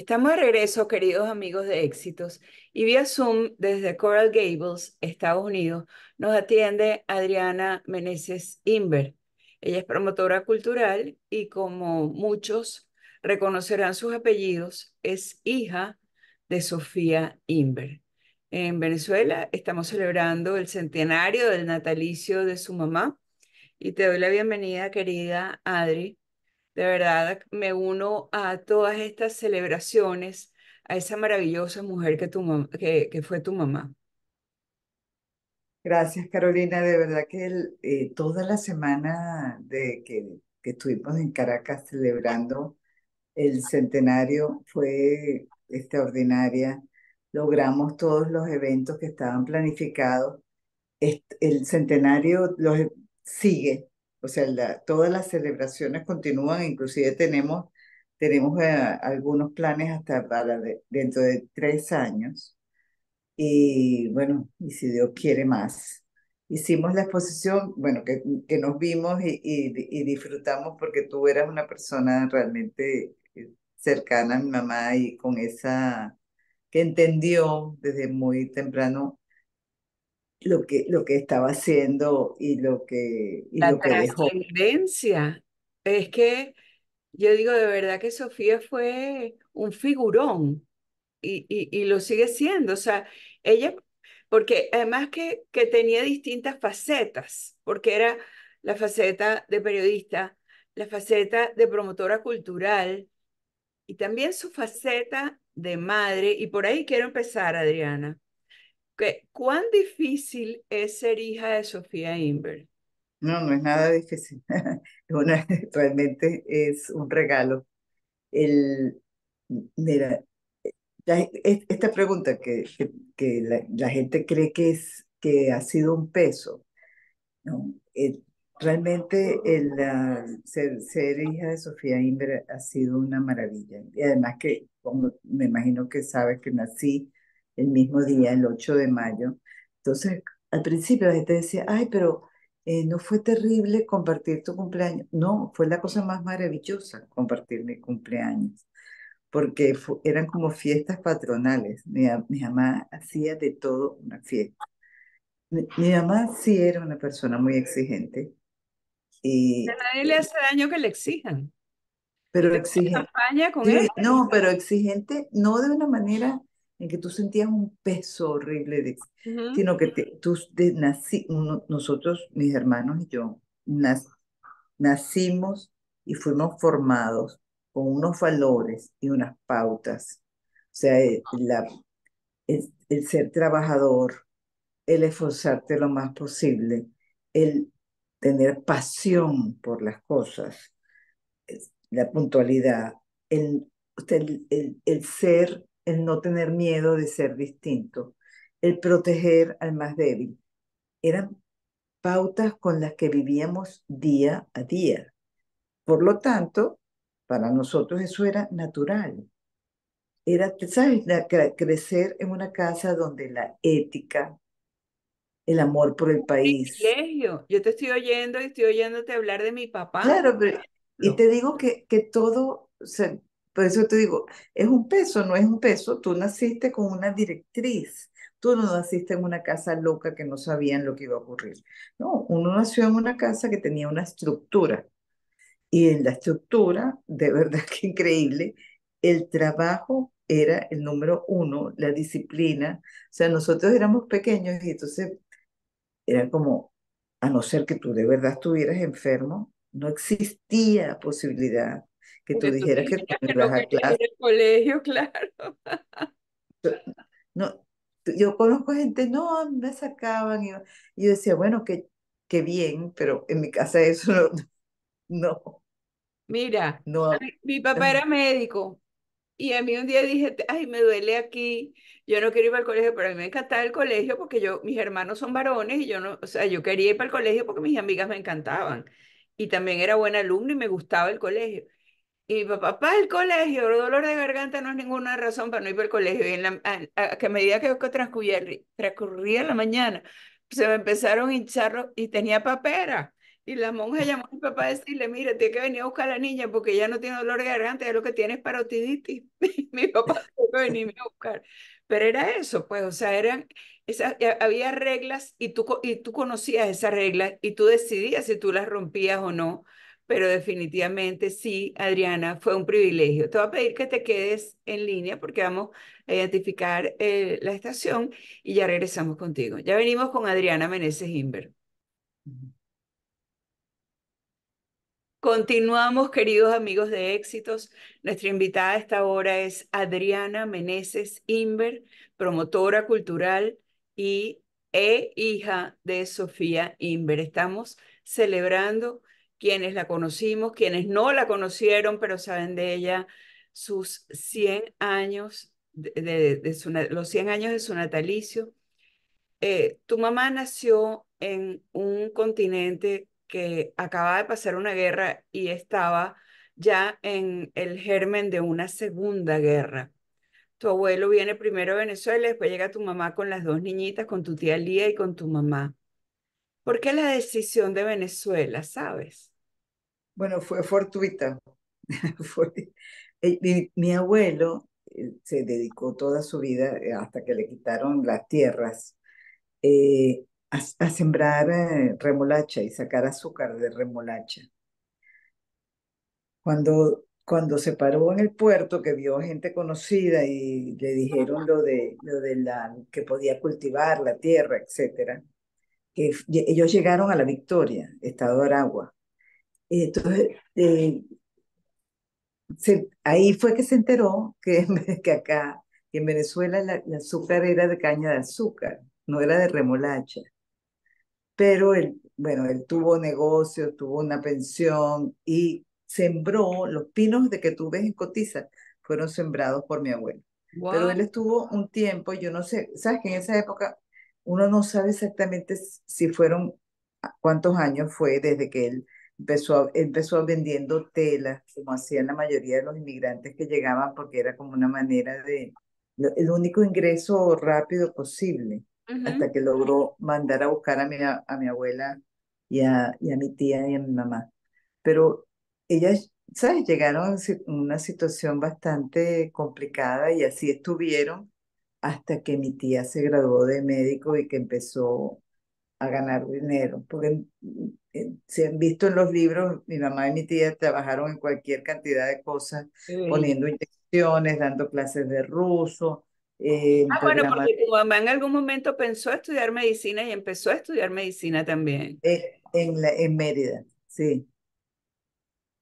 Estamos de regreso, queridos amigos de Éxitos, y vía Zoom desde Coral Gables, Estados Unidos, nos atiende Adriana Meneses Inver. Ella es promotora cultural y como muchos reconocerán sus apellidos, es hija de Sofía Inver. En Venezuela estamos celebrando el centenario del natalicio de su mamá y te doy la bienvenida, querida Adri, de verdad, me uno a todas estas celebraciones, a esa maravillosa mujer que, tu que, fue tu mamá. Gracias, Carolina. De verdad que eh, toda la semana de que, que estuvimos en Caracas celebrando el centenario fue extraordinaria. Logramos todos los eventos que estaban planificados. El centenario los, e-, sigue o sea, todas las celebraciones continúan, inclusive tenemos, tenemos eh, algunos planes hasta para dentro de tres años. Y bueno, y si Dios quiere más. Hicimos la exposición, bueno, que, que nos vimos y, y, y disfrutamos porque tú eras una persona realmente eh, cercana a mi mamá y con esa que entendió desde muy temprano lo que, lo que estaba haciendo y lo que, y la trascendencia. Es que yo digo de verdad que Sofía fue un figurón y, y, y lo sigue siendo. O sea, ella, porque además que, que tenía distintas facetas, porque era la faceta de periodista, la faceta de promotora cultural y también su faceta de madre. Y por ahí quiero empezar, Adriana ¿cuán difícil es ser hija de Sofía Inver? No, no es nada difícil. realmente es un regalo. El, mira, esta pregunta que, que, la, gente cree que, es, que ha sido un peso, no, eh, realmente el, ser, hija de Sofía Inver ha sido una maravilla. Y además que, como me imagino que sabes que nací el mismo día, el 8 de mayo. Entonces, al principio la gente decía, ay, pero eh, no fue terrible compartir tu cumpleaños. No, fue la cosa más maravillosa compartir mi cumpleaños, porque eran como fiestas patronales. Mi, mamá hacía de todo una fiesta. Mi, mamá sí era una persona muy exigente. Y, a nadie le hace daño que le exijan. Pero exigente. No, pero exigente no de una manera en que tú sentías un peso horrible, sino que tú nací, nosotros, mis hermanos y yo, nacimos y fuimos formados con unos valores y unas pautas. O sea, eh, el, ser trabajador, el esforzarte lo más posible, el tener pasión por las cosas, la puntualidad, el, el, el ser el no tener miedo de ser distinto, el proteger al más débil. Eran pautas con las que vivíamos día a día. Por lo tanto, para nosotros eso era natural. Era, ¿sabes? crecer en una casa donde la ética, el amor por el país. Privilegio. Yo te estoy oyendo y estoy oyéndote hablar de mi papá. Claro, pero, y te digo que, que todo, se por eso te digo, es un peso, no es un peso. Tú naciste con una directriz. Tú no naciste en una casa loca que no sabían lo que iba a ocurrir. No, uno nació en una casa que tenía una estructura. Y en la estructura, de verdad que increíble, el trabajo era el número uno, la disciplina. O sea, nosotros éramos pequeños y entonces era como, a no ser que tú de verdad estuvieras enfermo, no existía posibilidad que tú dijeras que tú a clase. el colegio, claro. Yo, no, yo conozco gente, no, me sacaban. Y yo decía, bueno, qué, qué bien, pero en mi casa eso no. Mira, no, mi papá era médico y a mí un día dije, ay, me duele aquí, yo no quiero ir al colegio, pero a mí me encantaba el colegio porque yo, mis hermanos son varones y yo no, o sea, yo quería ir para el colegio porque mis amigas me encantaban y también era buen alumno y me gustaba el colegio. Y papá, al el colegio, el dolor de garganta no es ninguna razón para no ir al colegio. Y en la, a, medida que transcurría, la mañana, se me empezaron a hinchar y tenía papera. Y la monja llamó a mi papá a decirle, mira, tiene que venir a buscar a la niña porque ya no tiene dolor de garganta, ya lo que tiene es parotiditis. mi papá tuvo que venirme a buscar. Pero era eso, pues, o sea, eran, esas, había reglas y tú, y tú conocías esas reglas y tú decidías si tú las rompías o no pero definitivamente sí, Adriana, fue un privilegio. Te voy a pedir que te quedes en línea porque vamos a identificar eh, la estación y ya regresamos contigo. Ya venimos con Adriana Meneses Inver. Continuamos, queridos amigos de Éxitos. Nuestra invitada a esta hora es Adriana Meneses Inver, promotora cultural y e hija de Sofía Inver. Estamos celebrando quienes la conocimos, quienes no la conocieron, pero saben de ella, sus 100 años, de, los 100 años de su natalicio. Eh, tu mamá nació en un continente que acababa de pasar una guerra y estaba ya en el germen de una segunda guerra. Tu abuelo viene primero a Venezuela, después llega tu mamá con las dos niñitas, con tu tía Lía y con tu mamá. ¿Por qué la decisión de Venezuela, sabes? Bueno, fue fortuita. Eh, mi, abuelo eh, se dedicó toda su vida, eh, hasta que le quitaron las tierras, a, sembrar remolacha y sacar azúcar de remolacha. Cuando, cuando se paró en el puerto, que vio gente conocida y le dijeron lo de, lo de la, que podía cultivar la tierra, etc. que ellos llegaron a la Victoria, estado de Aragua entonces, eh, ahí fue que se enteró que, que acá, en Venezuela, la, el azúcar era de caña de azúcar, no era de remolacha. Pero él, bueno, él tuvo negocio, tuvo una pensión y sembró los pinos de que tú ves en Cotiza, fueron sembrados por mi abuelo. Pero él estuvo un tiempo, yo no sé, sabes que en esa época uno no sabe exactamente si fueron cuántos años fue desde que él empezó, empezó vendiendo telas, como hacían la mayoría de los inmigrantes que llegaban, porque era como una manera de, el único ingreso rápido posible, hasta que logró mandar a buscar a mi, a, mi abuela y a, y a, mi tía y a mi mamá. Pero ellas, ¿sabes? Llegaron a una situación bastante complicada y así estuvieron hasta que mi tía se graduó de médico y que empezó a ganar dinero, porque eh, se han visto en los libros, mi mamá y mi tía trabajaron en cualquier cantidad de cosas, poniendo intenciones, dando clases de ruso. Eh, ah, bueno, porque tu mamá en algún momento pensó estudiar medicina y empezó a estudiar medicina también. Eh, en, en Mérida, sí.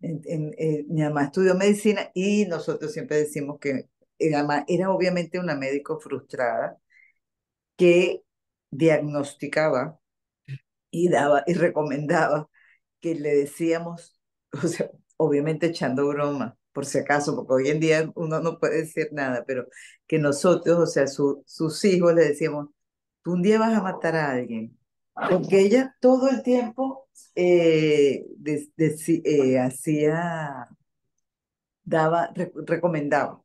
mi mamá estudió medicina y nosotros siempre decimos que mi mamá era obviamente una médico frustrada que diagnosticaba y daba y recomendaba que le decíamos, o sea, obviamente echando broma, por si acaso, porque hoy en día uno no puede decir nada, pero que nosotros, o sea, sus sus hijos le decíamos, tú un día vas a matar a alguien, porque ella todo el tiempo eh, eh hacía, daba, recomendaba.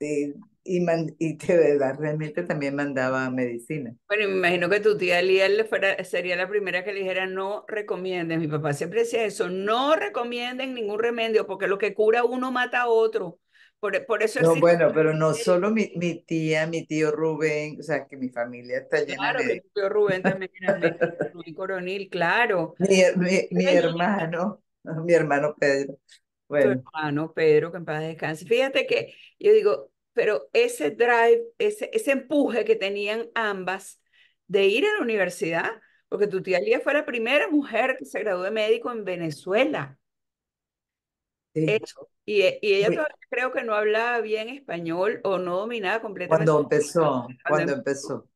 Eh, y, man, y verdad realmente también mandaba medicina. Bueno, me imagino que tu tía Lía le fuera, sería la primera que le dijera no recomienden. Mi papá siempre decía eso, no recomienden ningún remedio porque lo que cura uno mata a otro. Por, por eso no, bueno, pero no solo mi, mi, tía, mi tío Rubén, o sea, que mi familia está llena de... Claro, mi tío Rubén también era Coronil, claro. Mi, mi, hermano, mi hermano Pedro. Bueno. Tu hermano Pedro, que en paz descanse. Fíjate que yo digo, pero ese drive, ese, ese empuje que tenían ambas de ir a la universidad, porque tu tía Lía fue la primera mujer que se graduó de médico en Venezuela. Sí. Y, eh, y, ella creo que no hablaba bien español o no dominaba completamente. Cuando empezó, cuando, empezó.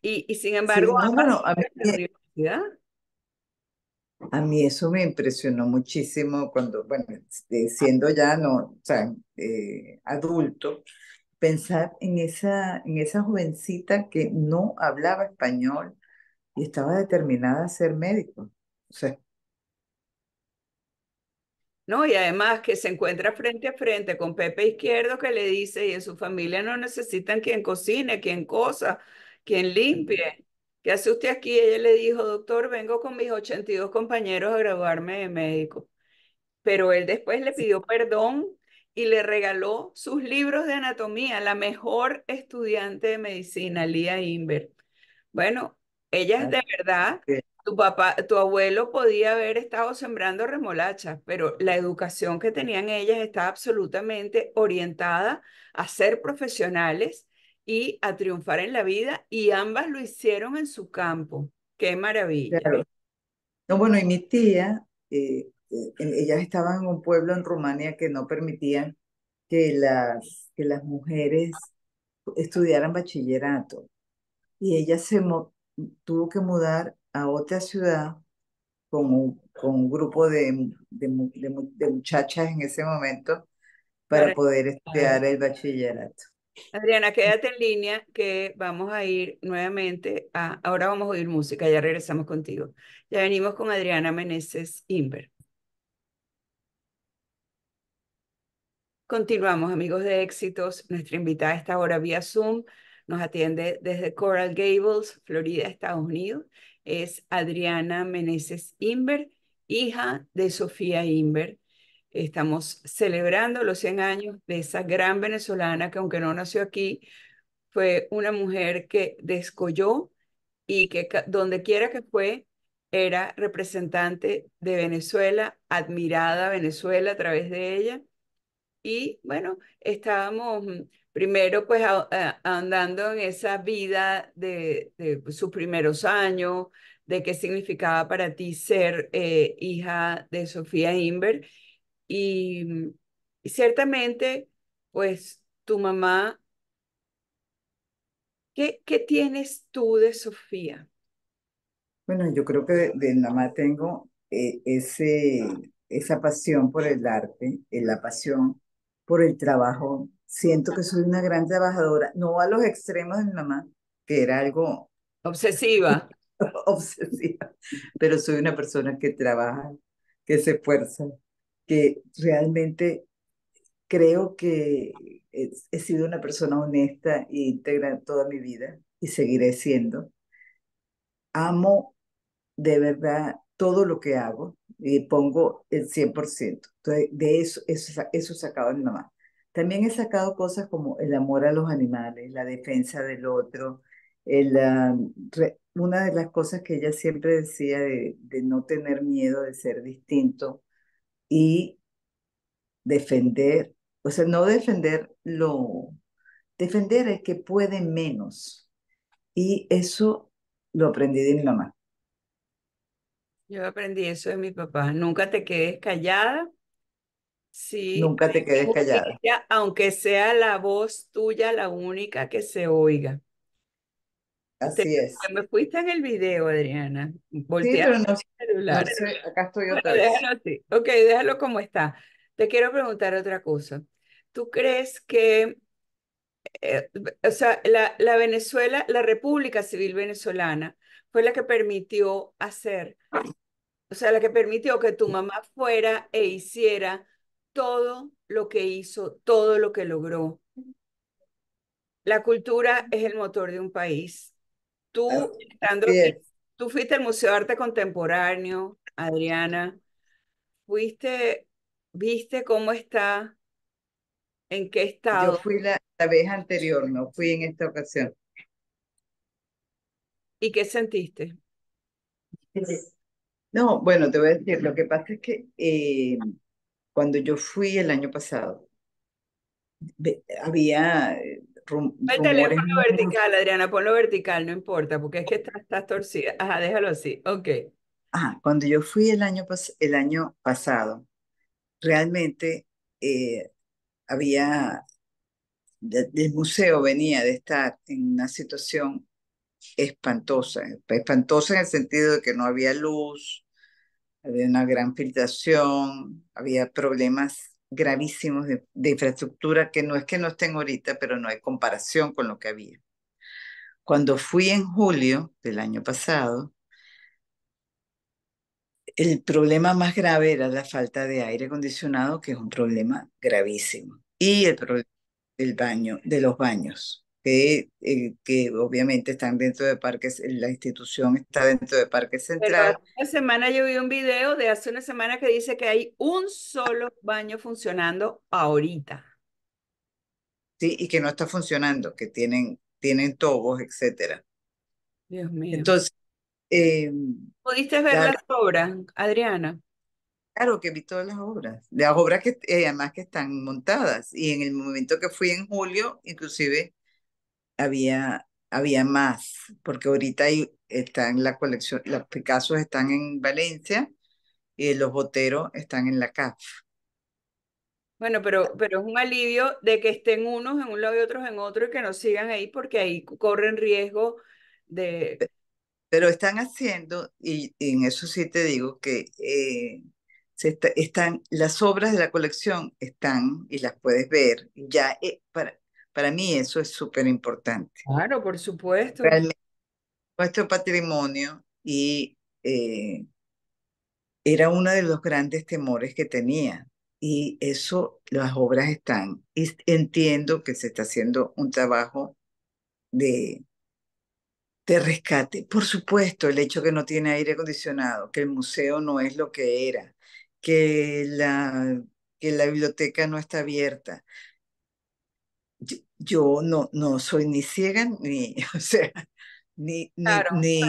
Y, sin embargo, universidad. A mí eso me impresionó muchísimo cuando, bueno, siendo ya no, o sea, eh, adulto, pensar en esa, en esa jovencita que no hablaba español y estaba determinada a ser médico. O sea, ¿no? Y además que se encuentra frente a frente con Pepe Izquierdo que le dice, y en su familia no necesitan quien cocine, quien cosa, quien limpie. ¿Qué hace usted aquí? Ella le dijo, doctor, vengo con mis 82 compañeros a graduarme de médico. Pero él después le pidió perdón y le regaló sus libros de anatomía, la mejor estudiante de medicina, Lía Inver. Bueno, ella es de verdad, tu papá, tu abuelo podía haber estado sembrando remolacha pero la educación que tenían ellas está absolutamente orientada a ser profesionales y a triunfar en la vida y ambas lo hicieron en su campo. Qué maravilla. No, bueno, y mi tía, eh, eh, ellas estaban en un pueblo en Rumania que no permitían que las, que las mujeres estudiaran bachillerato. Y ella se tuvo que mudar a otra ciudad con un, con un grupo de muchachas en ese momento para poder estudiar el bachillerato. Adriana, quédate en línea que vamos a ir nuevamente a, ahora vamos a oír música, ya regresamos contigo. Ya venimos con Adriana Meneses Inver. Continuamos, amigos de éxitos. Nuestra invitada está ahora vía Zoom nos atiende desde Coral Gables, Florida, Estados Unidos. Es Adriana Meneses Inver, hija de Sofía Inver, Estamos celebrando los 100 años de esa gran venezolana que aunque no nació aquí, fue una mujer que descolló y que donde quiera que fue, era representante de Venezuela, admirada Venezuela a través de ella. Y bueno, estábamos mm, primero pues andando en esa vida de, sus primeros años, de qué significaba para ti ser eh, hija de Sofía Inver Mm, y, ciertamente, pues tu mamá, ¿qué, ¿qué, tienes tú de Sofía? Bueno, yo creo que de, mamá tengo eh, ese, esa pasión por el arte, eh, la pasión por el trabajo. Siento que soy una gran trabajadora, no a los extremos de mamá, que era algo... Obsesiva. obsesiva, pero soy una persona que trabaja, que se esfuerza, que realmente creo que he, sido una persona honesta e íntegra toda mi vida y seguiré siendo. Amo de verdad todo lo que hago y pongo el 100%. Entonces, de eso, eso, eso he sacado de mi mamá. También he sacado cosas como el amor a los animales, la defensa del otro. El, una de las cosas que ella siempre decía de, de no tener miedo de ser distinto, y defender, o sea, no defender lo, defender es que puede menos. Y eso lo aprendí de mi mamá. Yo aprendí eso de mi papá. Nunca te quedes callada. Sí. Nunca te quedes callada. Aunque sea la voz tuya la única que se oiga. Así es. Me fuiste en el video, Adriana. Volteaste el celular. acá estoy otra vez. Ok, déjalo como está. Te quiero preguntar otra cosa. ¿Tú crees que, eh, o sea, la Venezuela, la República Civil Venezolana fue la que permitió hacer, o sea, la que permitió que tu mamá fuera e hiciera todo lo que hizo, todo lo que logró? La cultura es el motor de un país Tú, tú fuiste al Museo de Arte Contemporáneo, Adriana, fuiste, viste cómo está, en qué estado. Yo fui la, vez anterior, no fui en esta ocasión. ¿Y qué sentiste? No, bueno, te voy a decir, lo que pasa es que eh, cuando yo fui el año pasado, había eh, rum, el teléfono vertical, Adriana, ponlo vertical, no importa, porque es que estás está torcida. Ajá, déjalo así, ok. Ajá, cuando yo fui el año, el año pasado, realmente eh, había, del el museo venía de estar en una situación espantosa, espantosa en el sentido de que no había luz, había una gran filtración, había problemas gravísimos de, infraestructura que no es que no estén ahorita, pero no hay comparación con lo que había. Cuando fui en julio del año pasado, el problema más grave era la falta de aire acondicionado, que es un problema gravísimo, y el problema del baño, de los baños que, eh, que obviamente están dentro de parques, eh, la institución está dentro de parques Central. Pero semana yo vi un video de hace una semana que dice que hay un solo baño funcionando ahorita. Sí, y que no está funcionando, que tienen, tienen tobos, etcétera. Dios mío. Entonces, eh, ¿Pudiste ver las obras, Adriana? Claro que vi todas las obras, las obras que además que están montadas. Y en el momento que fui en julio, inclusive había, había más, porque ahorita ahí está en la colección, los Picassos están en Valencia y los Boteros están en la CAF. Bueno, pero, pero es un alivio de que estén unos en un lado y otros en otro y que no sigan ahí porque ahí corren riesgo de... Pero están haciendo, y, en eso sí te digo que eh, se están, las obras de la colección están, y las puedes ver, ya eh, para, para mí eso es súper importante. Claro, por supuesto. nuestro patrimonio y eh, era uno de los grandes temores que tenía. Y eso, las obras están. entiendo que se está haciendo un trabajo de, de rescate. Por supuesto, el hecho que no tiene aire acondicionado, que el museo no es lo que era, que la, que la biblioteca no está abierta, yo no, no soy ni ciega ni, o sea, ni, ni,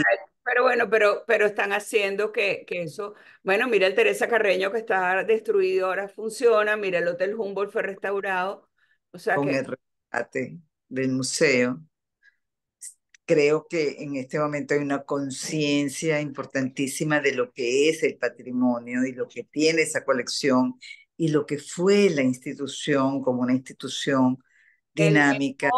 Pero bueno, pero, pero están haciendo que, que, eso, bueno, mira el Teresa Carreño que está destruido, ahora funciona, mira el Hotel Humboldt fue restaurado. O sea con el rescate del museo, creo que en este momento hay una conciencia importantísima de lo que es el patrimonio y lo que tiene esa colección y lo que fue la institución como una institución dinámica. El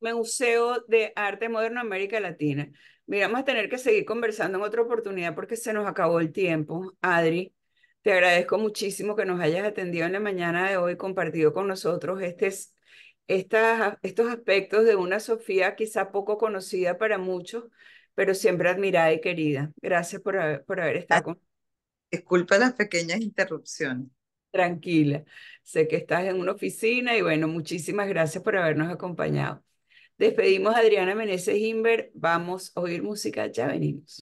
mejor museo de arte moderno América Latina. Mira, vamos a tener que seguir conversando en otra oportunidad porque se nos acabó el tiempo. Adri, te agradezco muchísimo que nos hayas atendido en la mañana de hoy, compartido con nosotros este, estos aspectos de una Sofía quizá poco conocida para muchos, pero siempre admirada y querida. Gracias por haber, por haber estado ah, con Disculpa las pequeñas interrupciones. Tranquila. Sé que estás en una oficina y bueno, muchísimas gracias por habernos acompañado. Despedimos a Adriana Meneses Inver. Vamos a oír música. Ya venimos.